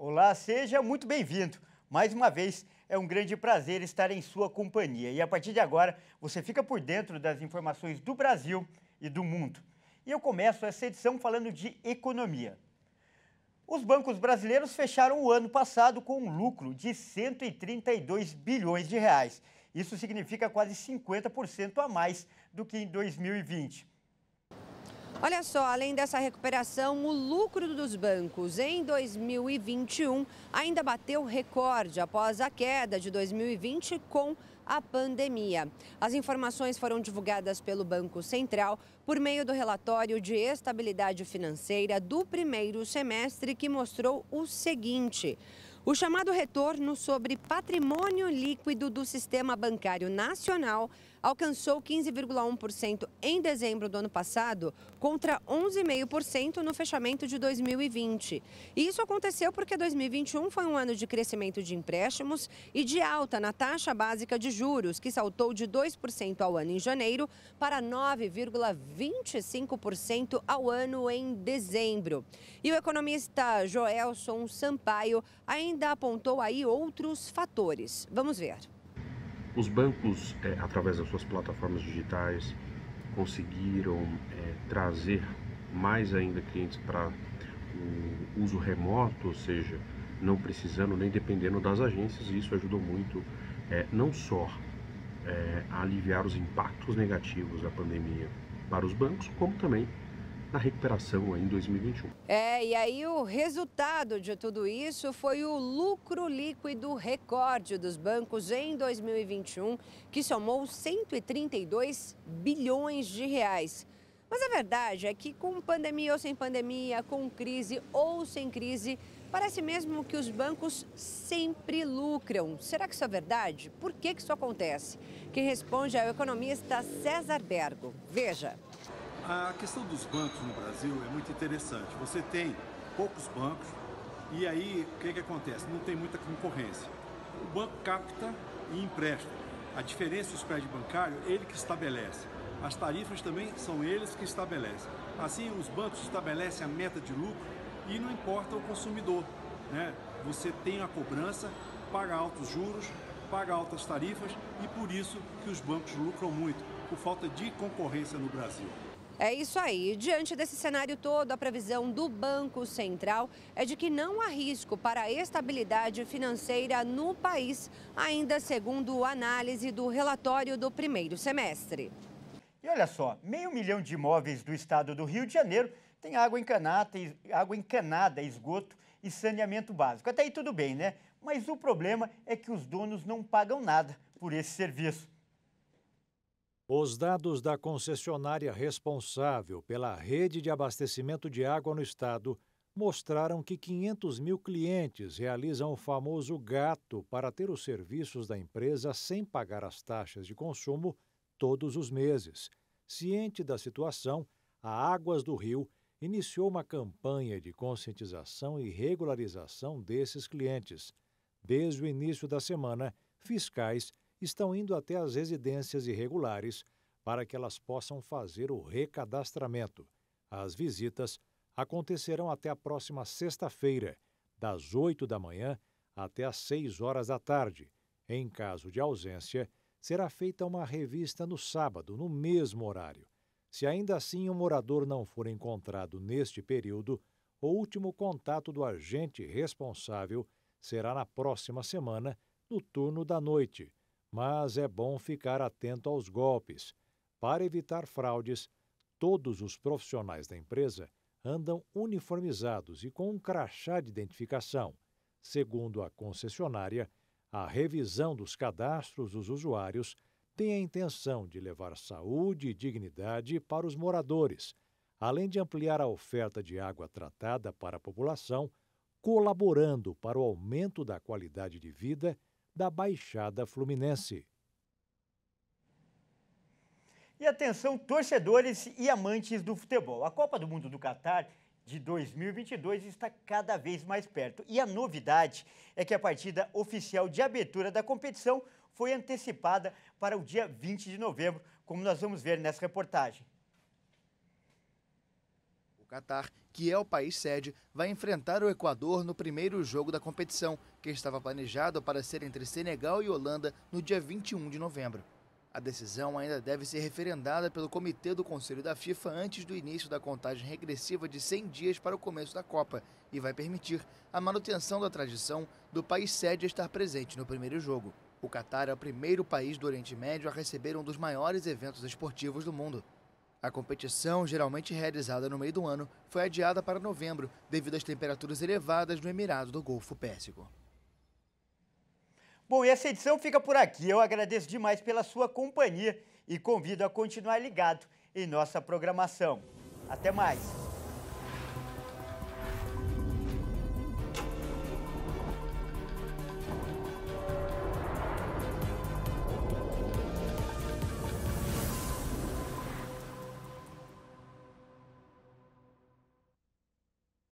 Olá, seja muito bem-vindo. Mais uma vez, é um grande prazer estar em sua companhia. E a partir de agora, você fica por dentro das informações do Brasil e do mundo. E eu começo essa edição falando de economia. Os bancos brasileiros fecharam o ano passado com um lucro de 132 bilhões de reais. Isso significa quase 50% a mais do que em 2020. Olha só, além dessa recuperação, o lucro dos bancos em 2021 ainda bateu recorde após a queda de 2020 com a pandemia. As informações foram divulgadas pelo Banco Central por meio do relatório de estabilidade financeira do primeiro semestre, que mostrou o seguinte. O chamado retorno sobre patrimônio líquido do sistema bancário nacional alcançou 15,1% em dezembro do ano passado, contra 11,5% no fechamento de 2020. E isso aconteceu porque 2021 foi um ano de crescimento de empréstimos e de alta na taxa básica de juros, que saltou de 2% ao ano em janeiro para 9,25% ao ano em dezembro. E o economista Joelson Sampaio ainda apontou aí outros fatores. Vamos ver. Os bancos, é, através das suas plataformas digitais, conseguiram é, trazer mais ainda clientes para o uso remoto, ou seja, não precisando nem dependendo das agências, e isso ajudou muito, é, não só é, a aliviar os impactos negativos da pandemia para os bancos, como também na recuperação em 2021. É, e aí o resultado de tudo isso foi o lucro líquido recorde dos bancos em 2021, que somou 132 bilhões de reais. Mas a verdade é que com pandemia ou sem pandemia, com crise ou sem crise, parece mesmo que os bancos sempre lucram. Será que isso é verdade? Por que, que isso acontece? Quem responde é o economista César Bergo. Veja. A questão dos bancos no Brasil é muito interessante. Você tem poucos bancos e aí o que, que acontece? Não tem muita concorrência. O banco capta e empresta. A diferença do spread bancário, ele que estabelece. As tarifas também são eles que estabelecem. Assim, os bancos estabelecem a meta de lucro e não importa o consumidor. Né? Você tem a cobrança, paga altos juros, paga altas tarifas e por isso que os bancos lucram muito, por falta de concorrência no Brasil. É isso aí. Diante desse cenário todo, a previsão do Banco Central é de que não há risco para a estabilidade financeira no país, ainda segundo análise do relatório do primeiro semestre. E olha só, meio milhão de imóveis do estado do Rio de Janeiro tem água encanada, água encanada esgoto e saneamento básico. Até aí tudo bem, né? Mas o problema é que os donos não pagam nada por esse serviço. Os dados da concessionária responsável pela rede de abastecimento de água no estado mostraram que 500 mil clientes realizam o famoso gato para ter os serviços da empresa sem pagar as taxas de consumo todos os meses. Ciente da situação, a Águas do Rio iniciou uma campanha de conscientização e regularização desses clientes. Desde o início da semana, fiscais estão indo até as residências irregulares para que elas possam fazer o recadastramento. As visitas acontecerão até a próxima sexta-feira, das 8 da manhã até às 6 horas da tarde. Em caso de ausência, será feita uma revista no sábado, no mesmo horário. Se ainda assim o um morador não for encontrado neste período, o último contato do agente responsável será na próxima semana, no turno da noite, mas é bom ficar atento aos golpes. Para evitar fraudes, todos os profissionais da empresa andam uniformizados e com um crachá de identificação. Segundo a concessionária, a revisão dos cadastros dos usuários tem a intenção de levar saúde e dignidade para os moradores, além de ampliar a oferta de água tratada para a população, colaborando para o aumento da qualidade de vida da Baixada Fluminense. E atenção, torcedores e amantes do futebol. A Copa do Mundo do Catar de 2022 está cada vez mais perto. E a novidade é que a partida oficial de abertura da competição foi antecipada para o dia 20 de novembro, como nós vamos ver nessa reportagem. Catar, que é o país sede, vai enfrentar o Equador no primeiro jogo da competição, que estava planejado para ser entre Senegal e Holanda no dia 21 de novembro. A decisão ainda deve ser referendada pelo Comitê do Conselho da FIFA antes do início da contagem regressiva de 100 dias para o começo da Copa e vai permitir a manutenção da tradição do país sede estar presente no primeiro jogo. O Catar é o primeiro país do Oriente Médio a receber um dos maiores eventos esportivos do mundo. A competição, geralmente realizada no meio do ano, foi adiada para novembro devido às temperaturas elevadas no Emirado do Golfo Pérsico. Bom, e essa edição fica por aqui. Eu agradeço demais pela sua companhia e convido a continuar ligado em nossa programação. Até mais!